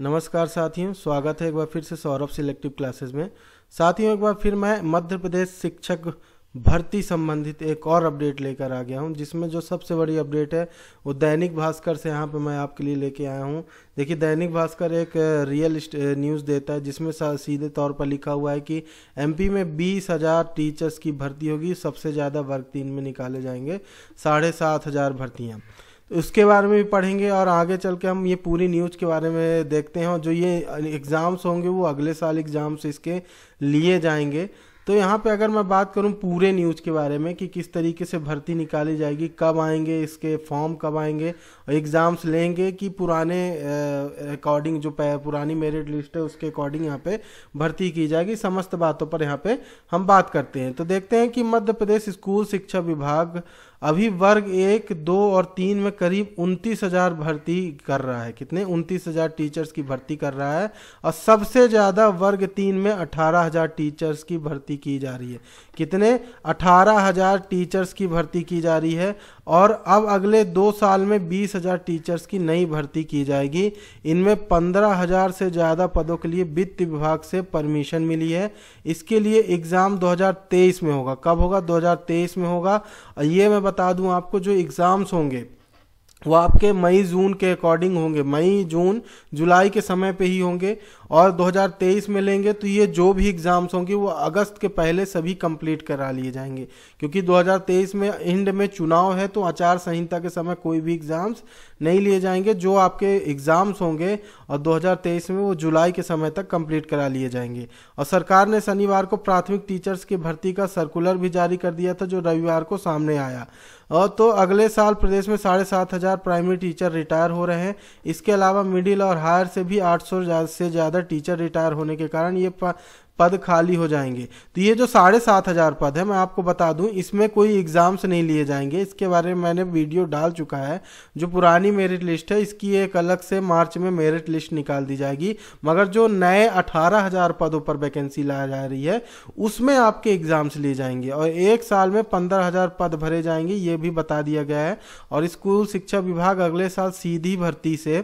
नमस्कार साथियों स्वागत है एक बार फिर से सौरभ सिलेक्टिव क्लासेस में साथियों एक बार फिर मैं मध्य प्रदेश शिक्षक भर्ती संबंधित एक और अपडेट लेकर आ गया हूं जिसमें जो सबसे बड़ी अपडेट है वो दैनिक भास्कर से यहाँ पर मैं आपके लिए लेके आया हूं देखिए दैनिक भास्कर एक रियल न्यूज़ देता है जिसमें सीधे तौर पर लिखा हुआ है कि एमपी में बीस हज़ार टीचर्स की भर्ती होगी सबसे ज़्यादा वर्ग तीन में निकाले जाएंगे साढ़े सात हज़ार भर्तियाँ उसके बारे में भी पढ़ेंगे और आगे चल के हम ये पूरी न्यूज़ के बारे में देखते हैं और जो ये एग्ज़ाम्स होंगे वो अगले साल एग्ज़ाम्स इसके लिए जाएंगे तो यहाँ पे अगर मैं बात करूँ पूरे न्यूज़ के बारे में कि किस तरीके से भर्ती निकाली जाएगी कब आएंगे इसके फॉर्म कब आएंगे एग्ज़ाम्स लेंगे कि पुराने अकॉर्डिंग जो पुरानी मेरिट लिस्ट है उसके अकॉर्डिंग यहाँ पे भर्ती की जाएगी समस्त बातों पर यहाँ पे हम बात करते हैं तो देखते हैं कि मध्य प्रदेश स्कूल शिक्षा विभाग अभी वर्ग एक दो और तीन में करीब उनतीस हज़ार भर्ती कर रहा है कितने उनतीस हज़ार टीचर्स की भर्ती कर रहा है और सबसे ज़्यादा वर्ग तीन में अठारह हज़ार टीचर्स की भर्ती की जा रही है कितने अठारह हजार टीचर्स की भर्ती की जा रही है और अब अगले दो साल में बीस हजार टीचर्स की नई भर्ती की जाएगी इनमें पंद्रह हजार से ज़्यादा पदों के लिए वित्त विभाग से परमिशन मिली है इसके लिए एग्ज़ाम 2023 में होगा कब होगा 2023 में होगा ये मैं बता दूं आपको जो एग्ज़ाम्स होंगे वो आपके मई जून के अकॉर्डिंग होंगे मई जून जुलाई के समय पे ही होंगे और 2023 में लेंगे तो ये जो भी एग्ज़ाम्स होंगे वो अगस्त के पहले सभी कंप्लीट करा लिए जाएंगे क्योंकि 2023 में इंड में चुनाव है तो आचार संहिता के समय कोई भी एग्ज़ाम्स नहीं लिए जाएंगे जो आपके एग्ज़ाम्स होंगे और 2023 में वो जुलाई के समय तक कंप्लीट करा लिए जाएंगे और सरकार ने शनिवार को प्राथमिक टीचर्स की भर्ती का सर्कुलर भी जारी कर दिया था जो रविवार को सामने आया और तो अगले साल प्रदेश में साढ़े सात हज़ार प्राइमरी टीचर रिटायर हो रहे हैं इसके अलावा मिडिल और हायर से भी आठ सौ से ज़्यादा टीचर रिटायर होने के कारण ये पद खाली हो जाएंगे तो ये जो साढ़े सात हज़ार पद है मैं आपको बता दूं इसमें कोई एग्ज़ाम्स नहीं लिए जाएंगे इसके बारे में मैंने वीडियो डाल चुका है जो पुरानी मेरिट लिस्ट है इसकी एक अलग से मार्च में मेरिट लिस्ट निकाल दी जाएगी मगर जो नए अठारह हज़ार पदों पर वैकेंसी ला जा रही है उसमें आपके एग्ज़ाम्स लिए जाएंगे और एक साल में पंद्रह हज़ार पद भरे जाएंगे ये भी बता दिया गया है और स्कूल शिक्षा विभाग अगले साल सीधी भर्ती से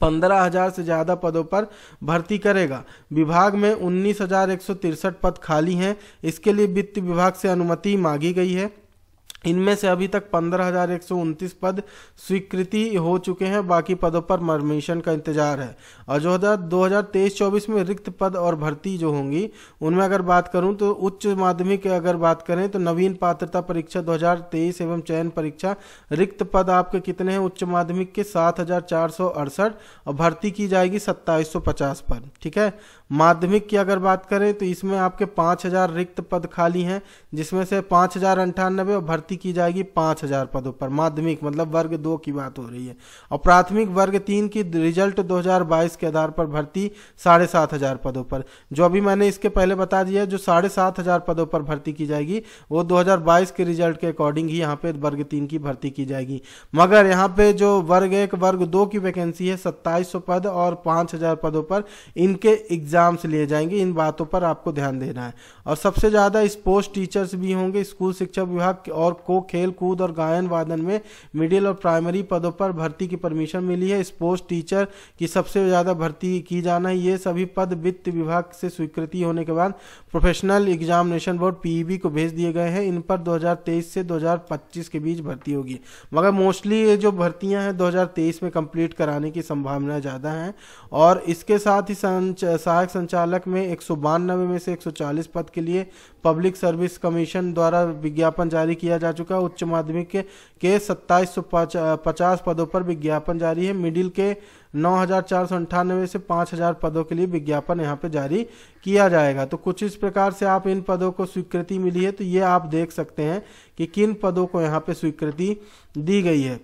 पंद्रह हजार से ज़्यादा पदों पर भर्ती करेगा विभाग में उन्नीस हजार एक सौ तिरसठ पद खाली हैं इसके लिए वित्त विभाग से अनुमति मांगी गई है इनमें से अभी तक पंद्रह पद स्वीकृति हो चुके हैं बाकी पदों पर मरमिशन का इंतजार है और जो दो हजार तेईस चौबीस में रिक्त पद और भर्ती जो होंगी उनमें अगर बात करूं तो उच्च माध्यमिक अगर बात करें तो नवीन पात्रता परीक्षा 2023 एवं चयन परीक्षा रिक्त पद आपके कितने हैं उच्च माध्यमिक के सात और भर्ती की जाएगी सत्ताईस पर ठीक है माध्यमिक की अगर बात करें तो इसमें आपके पाँच रिक्त पद खाली हैं जिसमें से पाँच और भर्ती भर्ती की जाएगी पाँच हजार पदों पर माध्यमिक मतलब वर्ग दो की बात हो रही है और प्राथमिक वर्ग तीन की रिजल्ट 2022 के आधार पर भर्ती साढ़े सात हजार पदों पर जो अभी मैंने इसके पहले बता दिया जो साढ़े सात हजार पदों पर भर्ती की जाएगी वो 2022 के रिजल्ट के अकॉर्डिंग ही यहाँ पे वर्ग तीन की भर्ती की जाएगी मगर यहाँ पे जो वर्ग एक वर्ग दो की वैकेंसी है सत्ताईस पद और पाँच पदों पर इनके एग्जाम्स लिए जाएंगे इन बातों पर आपको ध्यान देना है और सबसे ज़्यादा स्पोर्ट्स टीचर्स भी होंगे स्कूल शिक्षा विभाग और को खेल कूद और गायन वादन में मिडिल और प्राइमरी पदों पर भर्ती की परमिशन मिली है स्पोर्ट्स टीचर की सबसे ज़्यादा भर्ती की जाना है ये सभी पद वित्त विभाग से स्वीकृति होने के बाद प्रोफेशनल एग्जामिनेशन बोर्ड पीईबी को भेज दिए गए हैं इन पर 2023 से 2025 के बीच भर्ती होगी मगर मोस्टली ये जो भर्तियां हैं 2023 में कंप्लीट कराने की संभावना ज़्यादा है और इसके साथ ही संच, सहायक संचालक में एक में से एक पद के लिए पब्लिक सर्विस कमीशन द्वारा विज्ञापन जारी किया जा चुका है उच्च माध्यमिक के, के सत्ताईस पचास पदों पर विज्ञापन जारी है मिडिल के नौ से पाँच हजार पदों के लिए विज्ञापन यहाँ पे जारी किया जाएगा तो कुछ इस प्रकार से आप इन पदों को स्वीकृति मिली है तो ये आप देख सकते हैं कि किन पदों को यहाँ पे स्वीकृति दी गई है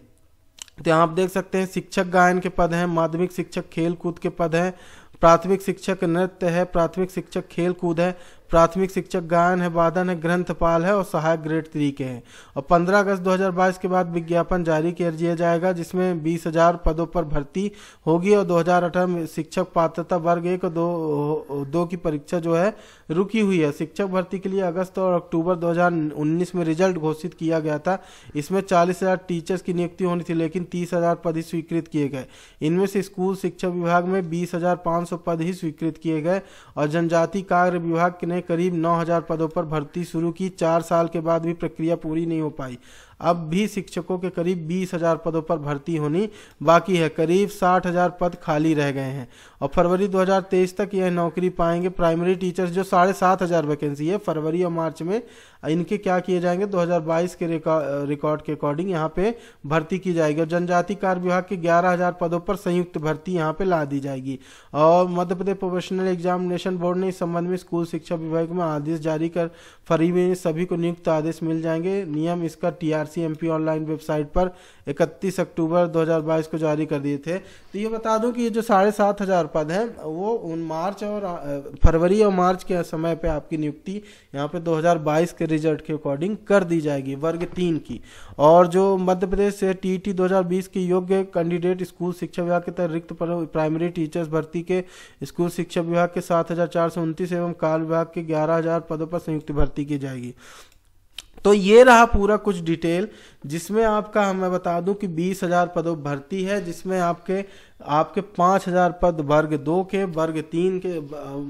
तो यहाँ आप देख सकते हैं शिक्षक गायन के पद हैं माध्यमिक शिक्षक खेल कूद के पद हैं प्राथमिक शिक्षक नृत्य है प्राथमिक शिक्षक खेल कूद है प्राथमिक शिक्षक गायन है वादन है ग्रंथपाल है और सहायक ग्रेड थ्री के हैं और 15 अगस्त 2022 के बाद विज्ञापन जारी किया दिया जाएगा जिसमें 20,000 पदों पर भर्ती होगी और 2018 में शिक्षक पात्रता वर्ग एक और दो दो की परीक्षा जो है रुकी हुई है शिक्षक भर्ती के लिए अगस्त और अक्टूबर दो में रिजल्ट घोषित किया गया था इसमें चालीस टीचर्स की नियुक्ति होनी थी लेकिन तीस पद ही स्वीकृत किए गए इनमें से स्कूल शिक्षा विभाग में बीस पद ही स्वीकृत किए गए और जनजाति कार्य विभाग ने ने करीब 9000 पदों पर भर्ती शुरू की चार साल के बाद भी प्रक्रिया पूरी नहीं हो पाई अब भी शिक्षकों के करीब बीस हजार पदों पर भर्ती होनी बाकी है करीब साठ हजार पद खाली रह गए हैं और फरवरी 2023 तक यह नौकरी पाएंगे प्राइमरी टीचर्स जो साढ़े सात हजार वैकेंसी है फरवरी और मार्च में इनके क्या किए जाएंगे 2022 के रिकॉर्ड के अकॉर्डिंग यहाँ पे भर्ती की जाएगी और जनजाति कार्य विभाग के ग्यारह हजार पदों पर संयुक्त भर्ती यहाँ पे ला दी जाएगी और Madhya Pradesh professional examination board ने इस संबंध में स्कूल शिक्षा विभाग में आदेश जारी कर फरी में सभी को नियुक्त आदेश मिल जाएंगे नियम इसका आर सी ऑनलाइन वेबसाइट पर 31 अक्टूबर 2022 को जारी कर दिए थे तो ये बता दूं कि ये जो साढ़े सात हज़ार पद हैं वो उन मार्च और फरवरी और मार्च के समय पे आपकी नियुक्ति यहाँ पे 2022 के रिजल्ट के अकॉर्डिंग कर दी जाएगी वर्ग तीन की और जो मध्य प्रदेश से टी टी के योग्य कैंडिडेट स्कूल शिक्षा विभाग के तहत रिक्त प्राइमरी टीचर्स भर्ती के स्कूल शिक्षा विभाग के सात एवं काल विभाग के ग्यारह पदों पर संयुक्त भर्ती की जाएगी तो ये रहा पूरा कुछ डिटेल जिसमें आपका हम मैं बता दूं कि बीस हजार पदों भर्ती है जिसमें आपके आपके पाँच हजार पद वर्ग दो के वर्ग तीन के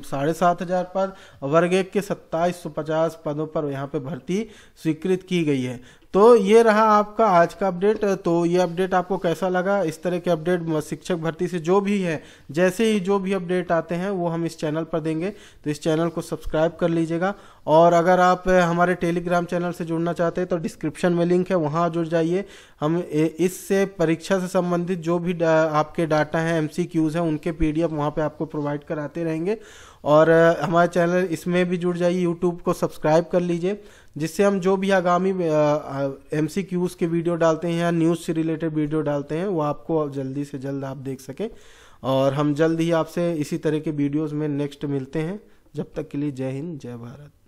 साढ़े सात हजार पद वर्ग एक के सत्ताईस सौ पचास पदों पर यहाँ पे भर्ती स्वीकृत की गई है तो ये रहा आपका आज का अपडेट तो ये अपडेट आपको कैसा लगा इस तरह के अपडेट शिक्षक भर्ती से जो भी है जैसे ही जो भी अपडेट आते हैं वो हम इस चैनल पर देंगे तो इस चैनल को सब्सक्राइब कर लीजिएगा और अगर आप हमारे टेलीग्राम चैनल से जुड़ना चाहते हैं तो डिस्क्रिप्शन में लिंक है वहाँ जुड़ जाइए हम इससे परीक्षा से संबंधित जो भी डा, आपके डाटा हैं एम हैं उनके पी डी वहाँ पर आपको प्रोवाइड कराते रहेंगे और हमारे चैनल इसमें भी जुड़ जाइए यूट्यूब को सब्सक्राइब कर लीजिए जिससे हम जो भी आगामी एम सी क्यूज़ के वीडियो डालते हैं या न्यूज़ से रिलेटेड वीडियो डालते हैं वो आपको जल्दी से जल्द आप देख सकें और हम जल्द ही आपसे इसी तरह के वीडियोज़ में नेक्स्ट मिलते हैं जब तक के लिए जय हिंद जय भारत